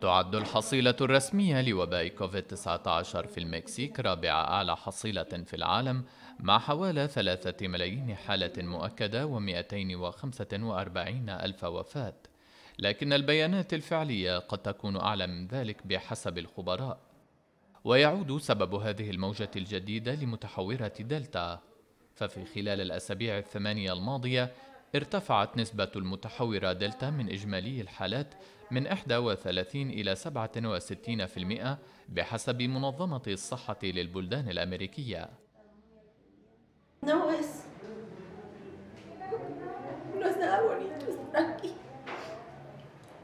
تعد الحصيلة الرسمية لوباء كوفيد-19 في المكسيك رابع أعلى حصيلة في العالم مع حوالي ثلاثة ملايين حالة مؤكدة و245 ألف وفاة لكن البيانات الفعلية قد تكون أعلى من ذلك بحسب الخبراء ويعود سبب هذه الموجة الجديدة لمتحورة دلتا ففي خلال الأسابيع الثمانية الماضية ارتفعت نسبة المتحورة دلتا من إجمالي الحالات من 31 إلى 67% بحسب منظمة الصحة للبلدان الأمريكية.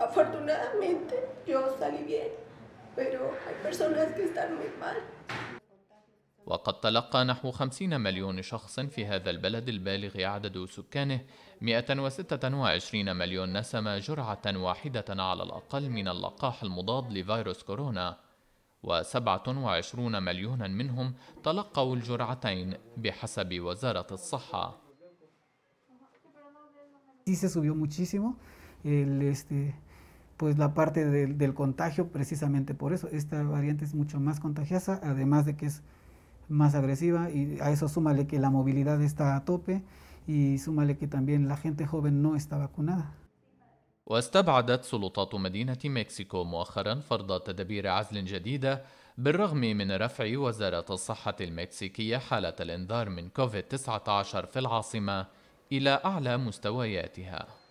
Afortunadamente yo salí bien, pero hay personas que están muy mal. وقد تلقى نحو 50 مليون شخص في هذا البلد البالغ عدد سكانه 126 مليون نسمة جرعة واحدة على الأقل من اللقاح المضاد لفيروس كورونا و27 مليونا منهم تلقوا الجرعتين بحسب وزارة الصحة pues la parte del, del contagio precisamente por eso. Esta variante es mucho más contagiosa, además de que es más agresiva y a eso súmale que la movilidad está a tope y súmale que también la gente joven no está vacunada. واستبعدت سلطات مدينة مكسيكو مؤخرا فرض تدابير عزل جديدة بالرغم من رفع وزارة الصحة المكسيكية حالة الإنذار من كوفيد-19 في العاصمة إلى أعلى مستوياتها.